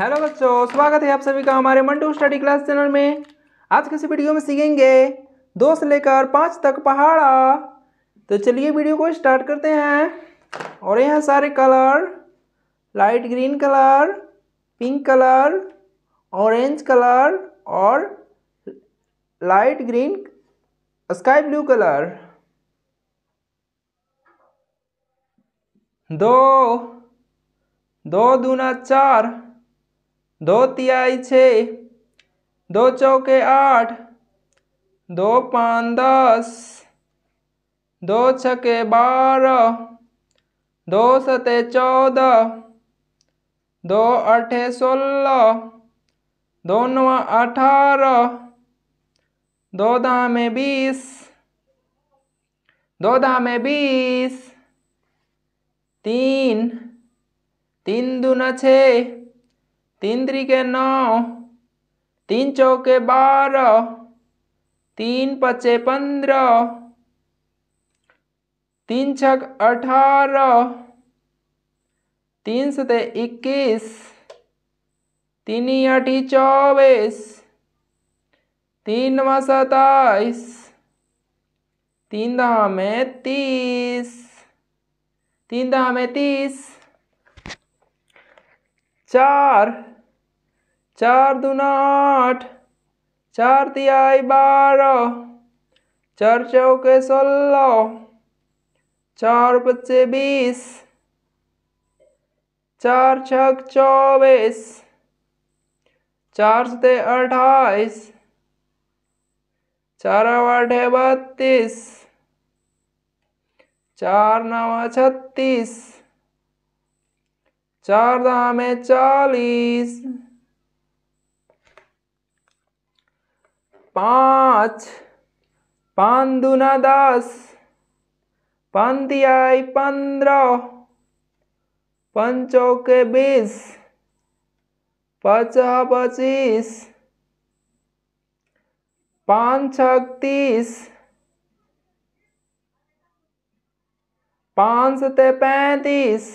hello बच्चों स्वागत है आप सभी का हमारे मंडू स्टडी क्लास चैनल में आज के इस वीडियो में सीखेंगे दो से लेकर पाँच तक पहाड़ा तो चलिए वीडियो को स्टार्ट करते हैं और यहाँ सारे colour light green colour pink colour orange colour और light green sky blue colour दो दो दूना चार दो तिहाई छः दो चौके आठ दो पाँच दस दो छके बारह दो सते चौदह दो अठे सोलह दो नवा अठारह दो दामे बीस दो दामे बीस तीन तीन दुना छः तीन त्रिके नौ तीन चौके बारह तीन पचे पंद्रह तीन छक अठारह तीन सते इक्कीस तीन अठी चौबीस तीन व सताइस तीन दहा में तीस तीन दहा में तीस चार चार दूना आठ चार तिहाई बारह चार चौके सोलह चार पच्चे बीस चार छक चौबीस चार सते अठाईस चार आठे बत्तीस चार नौ छत्तीस चार दामे चालीस पाँच पान दुना दस पाँच दियाई पंद्रह पंचों के बीस पचह पचीस पाँच छत्तीस तीस पाँच सते पैंतीस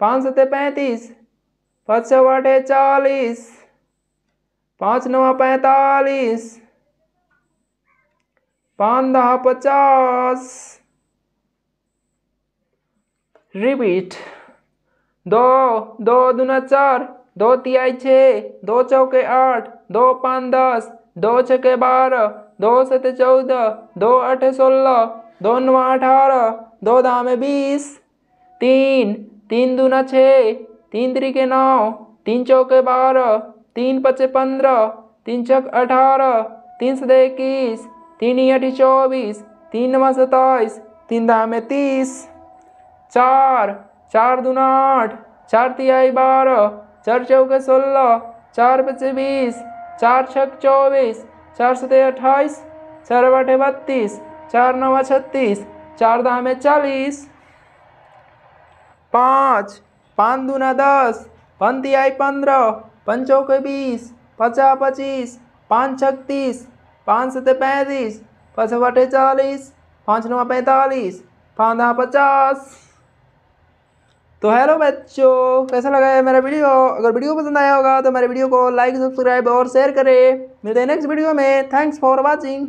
पाँच सते पैंतीस पचवटे चालीस पाँच नवा पैंतालीस पाँच दहा पचास रिपीट दो दो दूना चार दो तिहाई छः दो चौके आठ दो पाँच दस दो छके बारह दो सत चौदह दो अठे सोलह दो नवा अठारह दो दामे बीस तीन तीन दूना छः तीन त्रिके नौ तीन चौके बारह तीन पचे पंद्रह तीन छक अठारह तीन सद इक्कीस तीन अठी चौबीस तीन नवा सताइस तीन दा में तीस चार चार दूना आठ चार तिहाई बारह चार चौके सोलह चार पचे बीस चार छक चौबीस चार सत अट्ठाईस चार बाटे बत्तीस चार नवा छत्तीस चार दा में चालीस पाँच पाँच दूना दस पंतियाई पंद्रह पंचों के बीस पचा पचीस पाँच छत्तीस पाँच सत पैंतीस पाँच बटे चालीस पाँच नवा पैंतालीस पाँच पचास तो हेलो बच्चों कैसा लगा है मेरा वीडियो अगर वीडियो पसंद आया होगा तो मेरे वीडियो को लाइक सब्सक्राइब और शेयर करें मिलते हैं नेक्स्ट वीडियो में थैंक्स फॉर वॉचिंग